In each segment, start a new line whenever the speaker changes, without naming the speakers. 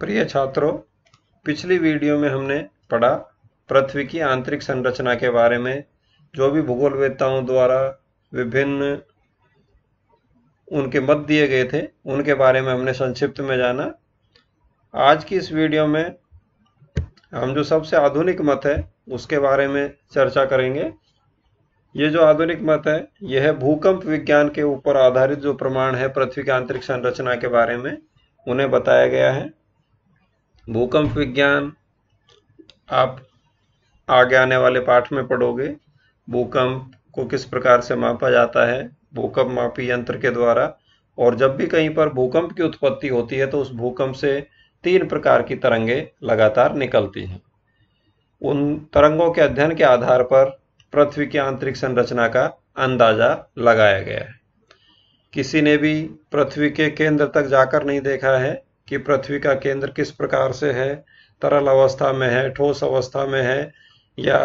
प्रिय छात्रों पिछली वीडियो में हमने पढ़ा पृथ्वी की आंतरिक संरचना के बारे में जो भी भूगोलवेदताओं द्वारा विभिन्न उनके मत दिए गए थे उनके बारे में हमने संक्षिप्त में जाना आज की इस वीडियो में हम जो सबसे आधुनिक मत है उसके बारे में चर्चा करेंगे ये जो आधुनिक मत है यह है भूकंप विज्ञान के ऊपर आधारित जो प्रमाण है पृथ्वी की आंतरिक संरचना के बारे में उन्हें बताया गया है भूकंप विज्ञान आप आगे आने वाले पाठ में पढ़ोगे भूकंप को किस प्रकार से मापा जाता है भूकंप मापी यंत्र के द्वारा और जब भी कहीं पर भूकंप की उत्पत्ति होती है तो उस भूकंप से तीन प्रकार की तरंगे लगातार निकलती हैं उन तरंगों के अध्ययन के आधार पर पृथ्वी की आंतरिक संरचना का अंदाजा लगाया गया है किसी ने भी पृथ्वी के केंद्र तक जाकर नहीं देखा है कि पृथ्वी का केंद्र किस प्रकार से है तरल अवस्था में है ठोस अवस्था में है या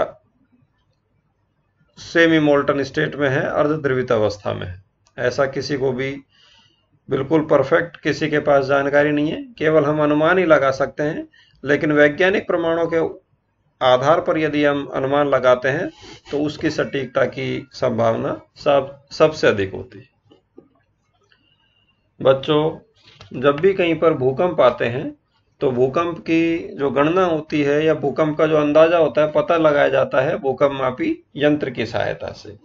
सेमी मोल्टन स्टेट में है अर्धद्रवित अवस्था में है ऐसा किसी को भी बिल्कुल परफेक्ट किसी के पास जानकारी नहीं है केवल हम अनुमान ही लगा सकते हैं लेकिन वैज्ञानिक प्रमाणों के आधार पर यदि हम अनुमान लगाते हैं तो उसकी सटीकता की संभावना सब सबसे अधिक होती है बच्चों जब भी कहीं पर भूकंप आते हैं तो भूकंप की जो गणना होती है या भूकंप का जो अंदाजा होता है पता लगाया जाता है भूकंप मापी यंत्र की सहायता से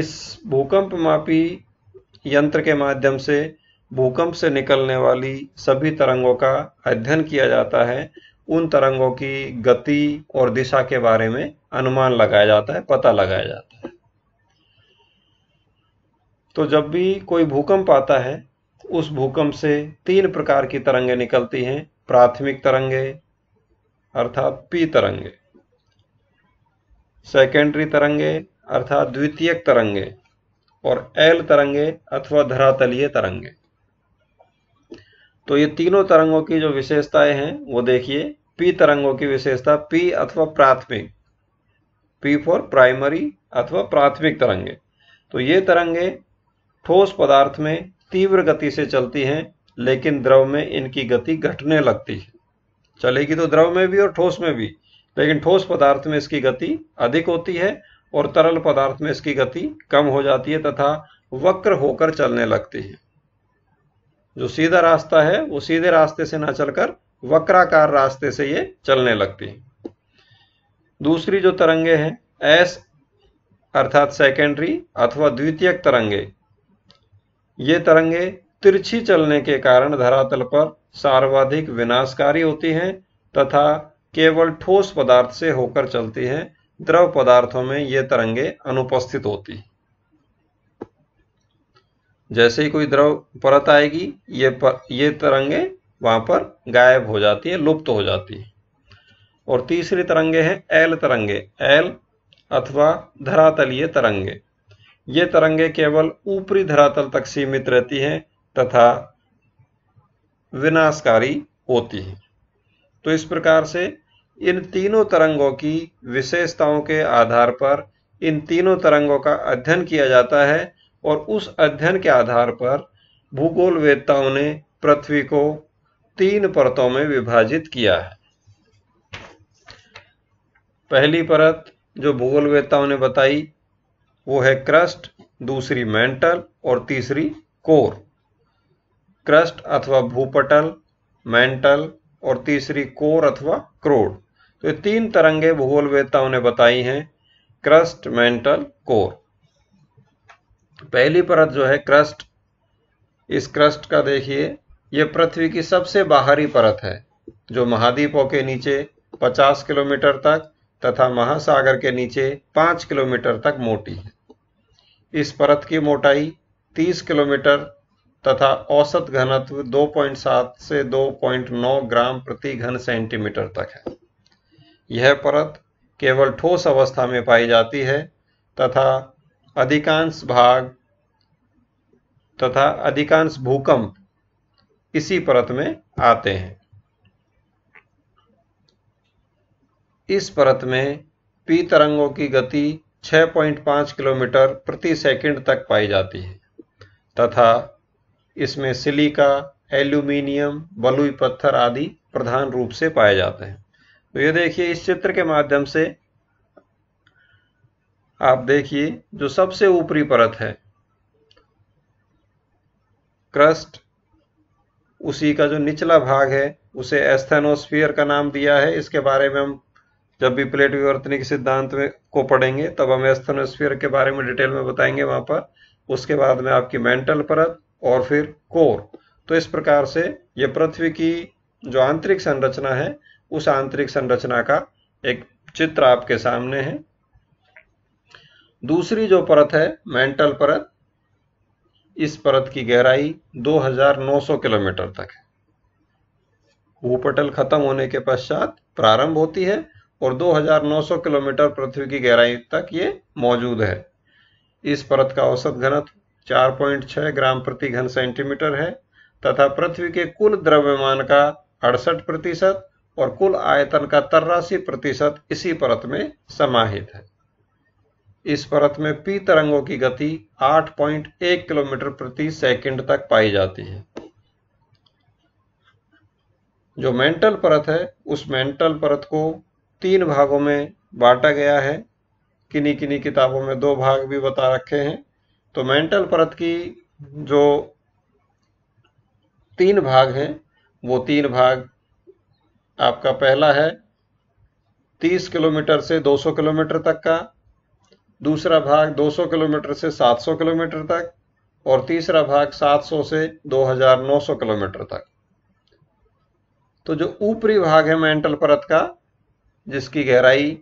इस भूकंप मापी यंत्र के माध्यम से भूकंप से निकलने वाली सभी तरंगों का अध्ययन किया जाता है उन तरंगों की गति और दिशा के बारे में अनुमान लगाया जाता है पता लगाया जाता है तो जब भी कोई भूकंप आता है उस भूकंप से तीन प्रकार की तरंगे निकलती हैं प्राथमिक तरंगे अर्थात पी तरंगे सेकेंडरी तरंगे अर्थात द्वितीयक तरंगे और एल तरंगे अथवा धरातलीय तरंगे तो ये तीनों तरंगों की जो विशेषताएं हैं वो देखिए पी तरंगों की विशेषता पी अथवा प्राथमिक पी फॉर प्राइमरी अथवा प्राथमिक तरंगे तो ये तरंगे ठोस पदार्थ में तीव्र गति से चलती हैं लेकिन द्रव में इनकी गति घटने लगती है चलेगी तो द्रव में भी और ठोस में भी लेकिन ठोस पदार्थ में इसकी गति अधिक होती है और तरल पदार्थ में इसकी गति कम हो जाती है तथा वक्र होकर चलने लगती है जो सीधा रास्ता है वो सीधे रास्ते से ना चलकर वक्राकार रास्ते से ये चलने लगती है दूसरी जो तरंगे हैं एस अर्थात सेकेंडरी अथवा द्वितीयक तरंगे ये तरंगे तिरछी चलने के कारण धरातल पर सर्वाधिक विनाशकारी होती हैं तथा केवल ठोस पदार्थ से होकर चलती हैं द्रव पदार्थों में ये तरंगे अनुपस्थित होती जैसे ही कोई द्रव परत आएगी ये पर, ये तरंगे वहां पर गायब हो जाती है लुप्त हो जाती है और तीसरी तरंगे हैं एल तरंगे एल अथवा धरातलीय तरंगे ये तरंगे केवल ऊपरी धरातल तक सीमित रहती हैं तथा विनाशकारी होती हैं तो इस प्रकार से इन तीनों तरंगों की विशेषताओं के आधार पर इन तीनों तरंगों का अध्ययन किया जाता है और उस अध्ययन के आधार पर भूगोल वेदताओं ने पृथ्वी को तीन परतों में विभाजित किया है पहली परत जो भूगोल वेदताओं ने बताई वो है क्रस्ट दूसरी मेंटल और तीसरी कोर क्रस्ट अथवा भूपटल मेंटल और तीसरी कोर अथवा क्रोड तो ये तीन तरंगे भूगोल वेदताओं ने बताई हैं क्रस्ट मेंटल कोर पहली परत जो है क्रस्ट इस क्रस्ट का देखिए यह पृथ्वी की सबसे बाहरी परत है जो महाद्वीपों के नीचे 50 किलोमीटर तक तथा महासागर के नीचे 5 किलोमीटर तक मोटी है इस परत की मोटाई 30 किलोमीटर तथा औसत घनत्व 2.7 से 2.9 ग्राम प्रति घन सेंटीमीटर तक है यह परत केवल ठोस अवस्था में पाई जाती है तथा अधिकांश भाग तथा अधिकांश भूकंप इसी परत में आते हैं इस परत में पी तरंगों की गति 6.5 किलोमीटर प्रति सेकंड तक पाई जाती है तथा इसमें सिलिका एल्यूमिनियम बलुई पत्थर आदि प्रधान रूप से पाए जाते हैं तो ये देखिए इस चित्र के माध्यम से आप देखिए जो सबसे ऊपरी परत है क्रस्ट उसी का जो निचला भाग है उसे एस्थेनोस्फियर का नाम दिया है इसके बारे में हम जब भी प्लेट विवर्तनी के सिद्धांत में को पढ़ेंगे तब हम एस्थनोस्फीयर के बारे में डिटेल में बताएंगे वहां पर उसके बाद में आपकी मेंटल परत और फिर कोर तो इस प्रकार से ये पृथ्वी की जो आंतरिक संरचना है उस आंतरिक संरचना का एक चित्र आपके सामने है दूसरी जो परत है मेंटल परत इस परत की गहराई 2900 किलोमीटर तक है भूपटल खत्म होने के पश्चात प्रारंभ होती है और 2900 किलोमीटर पृथ्वी की गहराई तक ये मौजूद है इस परत का औसत घनत्व 4.6 ग्राम प्रति घन सेंटीमीटर है तथा पृथ्वी के कुल द्रव्यमान का अड़सठ प्रतिशत और कुल आयतन का तर्रासी प्रतिशत इसी परत में समाहित है इस परत में पी तरंगों की गति 8.1 किलोमीटर प्रति सेकंड तक पाई जाती है जो मेंटल परत है उस मेंटल परत को तीन भागों में बांटा गया है किन्हीं किन्हीं किताबों में दो भाग भी बता रखे हैं तो मेंटल परत की जो तीन भाग हैं वो तीन भाग आपका पहला है 30 किलोमीटर से 200 किलोमीटर तक का दूसरा भाग 200 किलोमीटर से 700 किलोमीटर तक और तीसरा भाग 700 से 2900 किलोमीटर तक तो जो ऊपरी भाग है मेंटल परत का जिसकी गहराई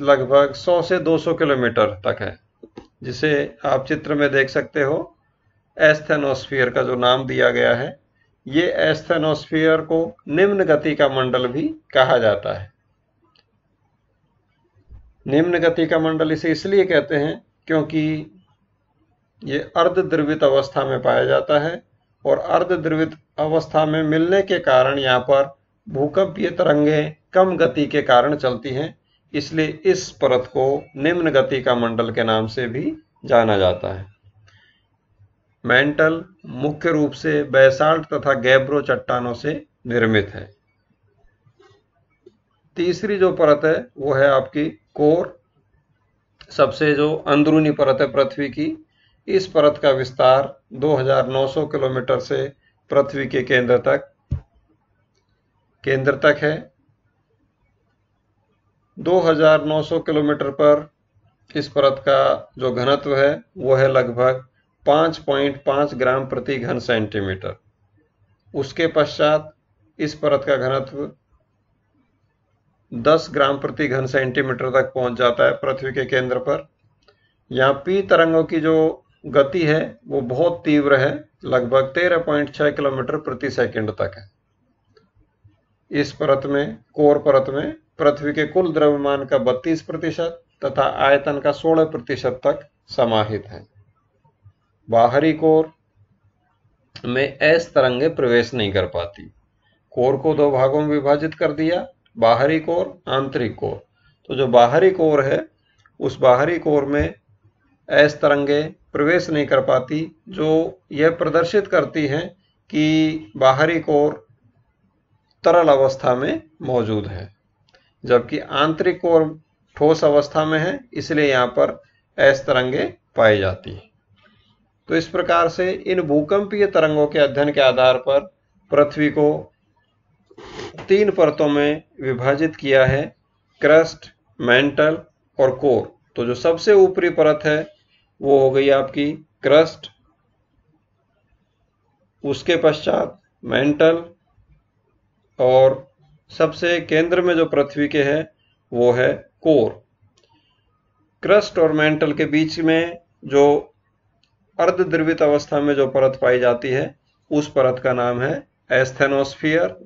लगभग 100 से 200 किलोमीटर तक है जिसे आप चित्र में देख सकते हो एस्थेनोस्फियर का जो नाम दिया गया है ये एस्थेनोस्फियर को निम्न गति का मंडल भी कहा जाता है निम्न गति का मंडल इसे इसलिए कहते हैं क्योंकि ये अर्ध द्रवित अवस्था में पाया जाता है और अर्ध द्रवित अवस्था में मिलने के कारण यहाँ पर भूकंपीय तरंगे कम गति के कारण चलती हैं इसलिए इस परत को निम्न गति का मंडल के नाम से भी जाना जाता है मेंटल मुख्य रूप से बैसाल्ट तथा गैब्रो चट्टानों से निर्मित है तीसरी जो परत है वो है आपकी कोर सबसे जो अंदरूनी परत है पृथ्वी की इस परत का विस्तार 2900 किलोमीटर से पृथ्वी के केंद्र तक केंद्र तक है 2900 किलोमीटर पर इस परत का जो घनत्व है वो है लगभग 5.5 ग्राम प्रति घन सेंटीमीटर उसके पश्चात इस परत का घनत्व 10 ग्राम प्रति घन सेंटीमीटर तक पहुंच जाता है पृथ्वी के केंद्र पर यहाँ पी तरंगों की जो गति है वो बहुत तीव्र है लगभग 13.6 किलोमीटर प्रति सेकंड तक है इस परत में कोर परत में पृथ्वी के कुल द्रव्यमान का 32 प्रतिशत तथा आयतन का 16 प्रतिशत तक समाहित है बाहरी कोर में एस तरंगे प्रवेश नहीं कर पाती कोर को दो भागों में विभाजित कर दिया बाहरी कोर आंतरिक कोर तो जो बाहरी कोर है उस बाहरी कोर में ऐस तरंगे प्रवेश नहीं कर पाती जो यह प्रदर्शित करती हैं कि बाहरी कोर तरल अवस्था में मौजूद है जबकि आंतरिक कोर ठोस अवस्था में है इसलिए यहाँ पर ऐस तरंगे पाई जाती हैं तो इस प्रकार से इन भूकंपीय तरंगों के अध्ययन के आधार पर पृथ्वी को तीन परतों में विभाजित किया है क्रस्ट मेंटल और कोर तो जो सबसे ऊपरी परत है वो हो गई आपकी क्रस्ट उसके पश्चात मेंटल और सबसे केंद्र में जो पृथ्वी के है वो है कोर क्रस्ट और मेंटल के बीच में जो अर्धद्रवित अवस्था में जो परत पाई जाती है उस परत का नाम है एस्थेनोस्फियर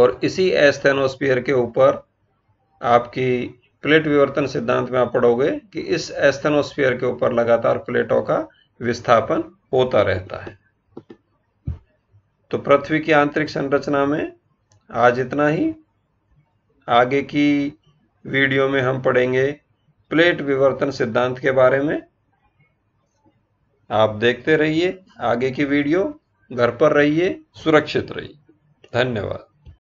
और इसी एस्थेनोस्फियर के ऊपर आपकी प्लेट विवर्तन सिद्धांत में आप पढ़ोगे कि इस एस्थेनोस्फियर के ऊपर लगातार प्लेटों का विस्थापन होता रहता है तो पृथ्वी की आंतरिक संरचना में आज इतना ही आगे की वीडियो में हम पढ़ेंगे प्लेट विवर्तन सिद्धांत के बारे में आप देखते रहिए आगे की वीडियो घर पर रहिए सुरक्षित रहिए धन्यवाद